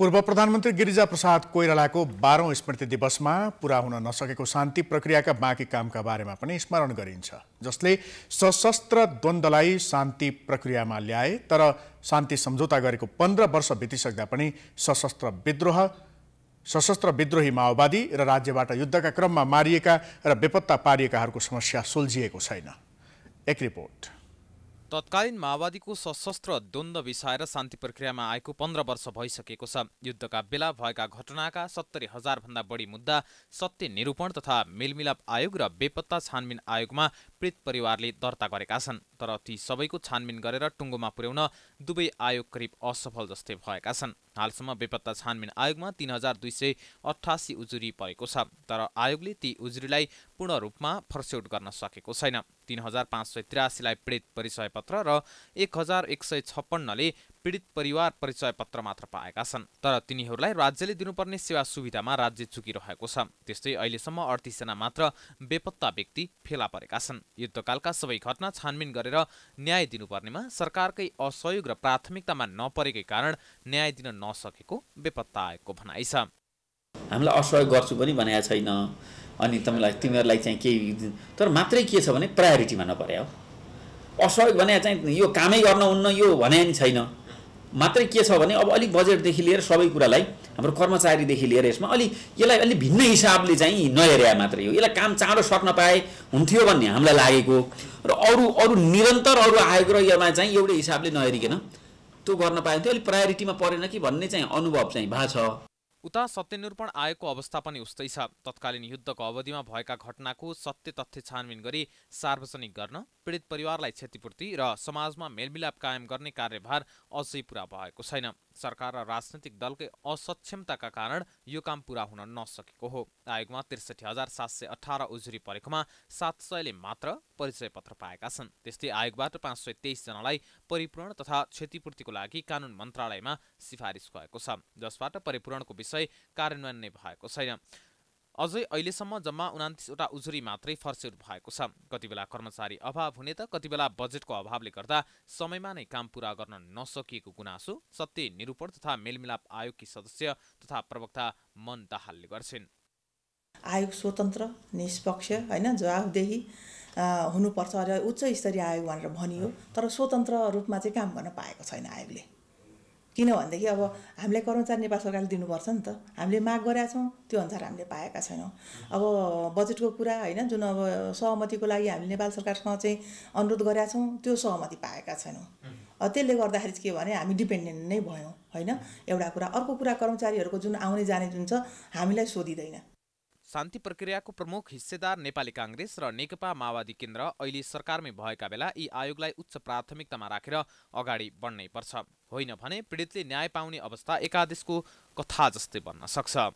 पूर्व प्रधानमन्त्री गिरिजा प्रसाद कोइरालाको बाह्रौँ स्मृति दिवसमा पूरा हुन नसकेको शान्ति प्रक्रियाका बाँकी कामका बारेमा पनि स्मरण गरिन्छ जसले सशस्त्र द्वन्द्वलाई शान्ति प्रक्रियामा ल्याए तर शान्ति सम्झौता गरेको पन्ध्र वर्ष बितिसक्दा पनि सशस्त्र विद्रोह सशस्त्र विद्रोही माओवादी र राज्यबाट युद्धका क्रममा मारिएका र बेपत्ता पारिएकाहरूको समस्या सुल्झिएको छैन एक रिपोर्ट तत्कालीन माओवादीको सशस्त्र द्वन्द्व बिसाएर शान्ति प्रक्रियामा आएको पन्ध्र वर्ष भइसकेको छ युद्धका बेला भएका घटनाका सत्तरी हजारभन्दा बढी मुद्दा सत्य निरूपण तथा मेलमिलाप आयोग र बेपत्ता छानबिन आयोगमा पीडित परिवारले दर्ता गरेका छन् तर ती सबैको छानबिन गरेर टुङ्गोमा पुर्याउन दुवै आयोग करिब असफल जस्तै भएका छन् हालसम्म बेपत्ता छानबिन आयोगमा तिन हजार दुई सय अठासी उजुरी परेको छ तर आयोगले ती उजुरीलाई पूर्ण रूपमा फर्स्यौट गर्न सकेको छैन तिन हजार पाँच सय त्रियासीलाई पीडित पत्र र एक हजार एक सय छप्पन्नले पीडित परिवार परिचय पत्र मात्र पाएका छन् तर तिनीहरूलाई राज्यले दिनुपर्ने सेवा सुविधामा राज्य चुकिरहेको छ त्यस्तै अहिलेसम्म अडतिसजना मात्र बेपत्ता व्यक्ति फेला परेका छन् युद्धकालका सबै घटना छानबिन गरेर न्याय दिनुपर्नेमा सरकारकै असहयोग र प्राथमिकतामा नपरेकै कारण न्याय दिन नसकेको बेपत्ता आएको भनाइ छ हामीलाई असहयोग गर्छु पनि भनेको छैन अनि तपाईँलाई तिमीहरूलाई चाहिँ केही तर मात्रै के छ भने प्रायोरिटीमा नपरे हो असहयोग भने चाहिँ यो कामै गर्न हुन्न यो भने नि छैन मात्रै के छ भने अब अलिक बजेटदेखि लिएर सबै कुरालाई हाम्रो कर्मचारीदेखि लिएर यसमा अलिक यसलाई अलिक भिन्न हिसाबले चाहिँ नहेर्या मात्रै हो यसलाई काम चाँडो सक्न पाए हुन्थ्यो भन्ने हामीलाई लागेको र अरू अरू निरन्तर अरू आएको र यसमा चाहिँ एउटै हिसाबले नहेरिकन त्यो गर्न पाइन्थ्यो अलिक प्रायोरिटीमा परेन कि भन्ने चाहिँ अनुभव चाहिँ भएको छ उता सत्यनिरूपण आयोगको अवस्था पनि उस्तै छ तत्कालीन युद्धको अवधिमा भएका घटनाको सत्य तथ्य छानबिन गरी सार्वजनिक गर्न पीडित परिवारलाई क्षतिपूर्ति र समाजमा मेलमिलाप कायम गर्ने कार्यभार अझै पूरा भएको छैन सरकार र राजनैतिक दलकै असक्षमताका कारण यो काम पूरा हुन नसकेको हो आयोगमा त्रिसठी हजार सात सय अठार उजुरी परेकोमा सात सयले मात्र परिचय पत्र पाएका छन् त्यस्तै आयोगबाट पाँच सय तेइसजनालाई परिपूरण तथा क्षतिपूर्तिको लागि कानुन मन्त्रालयमा सिफारिस गएको छ जसबाट परिपूरणको विषय कार्यान्वयन नै भएको छैन अझै अहिलेसम्म जम्मा उनातिसवटा उजुरी मात्रै फर्स्युट भएको छ कति बेला कर्मचारी अभाव हुने त कति बेला बजेटको अभावले गर्दा समयमा नै काम पुरा गर्न नसकिएको गुनासो सत्य निरूपण तथा मेलमिलाप आयोगकी सदस्य तथा प्रवक्ता मन दाहालले गर्छिन् आयोग स्वतन्त्र निष्पक्ष होइन जवाबदेही हुनुपर्छ अरे उच्च स्तरीय आयोग भनेर भनियो तर स्वतन्त्र रूपमा चाहिँ काम गर्न पाएको छैन आयोगले किनभनेदेखि अब हामीलाई कर्मचारी नेपाल सरकारले दिनुपर्छ नि त हामीले माग गरेका छौँ त्यो अनुसार हामीले पाएका छैनौँ अब बजेटको कुरा होइन जुन अब सहमतिको लागि हामीले नेपाल सरकारसँग चाहिँ अनुरोध गरेका छौँ त्यो सहमति पाएका छैनौँ त्यसले गर्दाखेरि चाहिँ के भने हामी डिपेन्डेन्ट नै भयौँ होइन एउटा कुरा अर्को कुरा कर्मचारीहरूको जुन आउने जाने जुन छ हामीलाई सोधिँदैन शान्ति प्रक्रियाको प्रमुख हिस्सेदार नेपाली काङ्ग्रेस र नेकपा माओवादी केन्द्र अहिले सरकारमै भएका बेला यी आयोगलाई उच्च प्राथमिकतामा राखेर अगाडि बढ्नै पर्छ होइन भने पीडितले न्याय पाउने अवस्था एकादेशको कथा जस्तै बन्न सक्छ